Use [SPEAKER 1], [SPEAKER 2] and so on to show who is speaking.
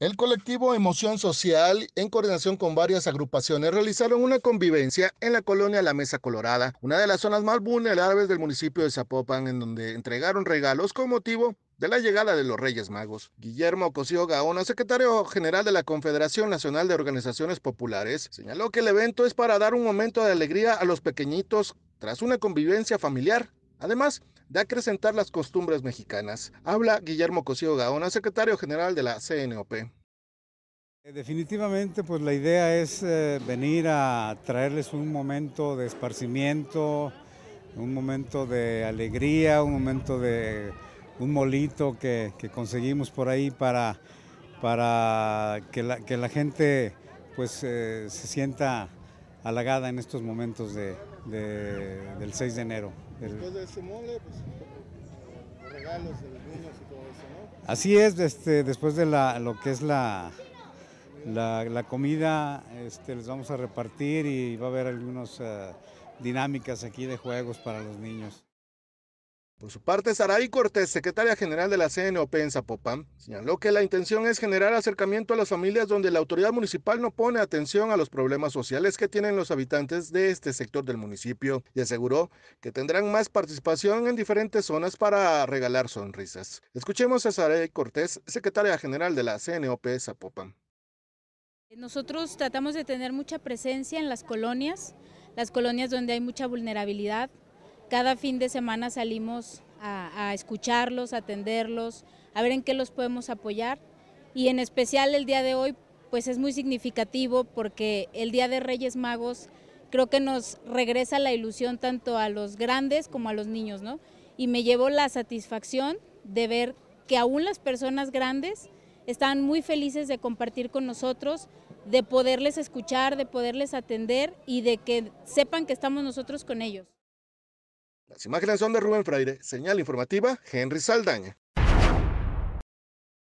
[SPEAKER 1] El colectivo Emoción Social, en coordinación con varias agrupaciones, realizaron una convivencia en la colonia La Mesa Colorada, una de las zonas más vulnerables del municipio de Zapopan, en donde entregaron regalos con motivo de la llegada de los Reyes Magos. Guillermo Cosío Gaona, secretario general de la Confederación Nacional de Organizaciones Populares, señaló que el evento es para dar un momento de alegría a los pequeñitos tras una convivencia familiar. Además, de acrecentar las costumbres mexicanas. Habla Guillermo Cosío Gaona, secretario general de la CNOP. Eh,
[SPEAKER 2] definitivamente, pues la idea es eh, venir a traerles un momento de esparcimiento, un momento de alegría, un momento de un molito que, conseguimos por ahí para, para que, la, que la gente pues eh, se sienta halagada en estos momentos de, del 6 de enero. Después
[SPEAKER 1] de este mole, pues, regalos de los y todo eso, ¿no?
[SPEAKER 2] Así es, este, después de lo que es la, la, comida, este, les vamos a repartir y va a haber algunas eh, dinámicas aquí de juegos para los niños.
[SPEAKER 1] Por su parte, Saray Cortés, secretaria general de la CNOP en Zapopan, señaló que la intención es generar acercamiento a las familias donde la autoridad municipal no pone atención a los problemas sociales que tienen los habitantes de este sector del municipio y aseguró que tendrán más participación en diferentes zonas para regalar sonrisas. Escuchemos a Saray Cortés, secretaria general de la CNOP Zapopan.
[SPEAKER 3] Nosotros tratamos de tener mucha presencia en las colonias, las colonias donde hay mucha vulnerabilidad cada fin de semana salimos a, escucharlos, a atenderlos, a ver en qué los podemos apoyar. Y en especial el día de hoy, pues es muy significativo porque el Día de Reyes Magos creo que nos regresa la ilusión tanto a los grandes como a los niños, ¿no? Y me llevo la satisfacción de ver que aún las personas grandes están muy felices de compartir con nosotros, de poderles escuchar, de poderles atender y de que sepan que estamos nosotros con ellos.
[SPEAKER 1] Las imágenes son de Rubén Freire. señal informativa Henry Saldaña.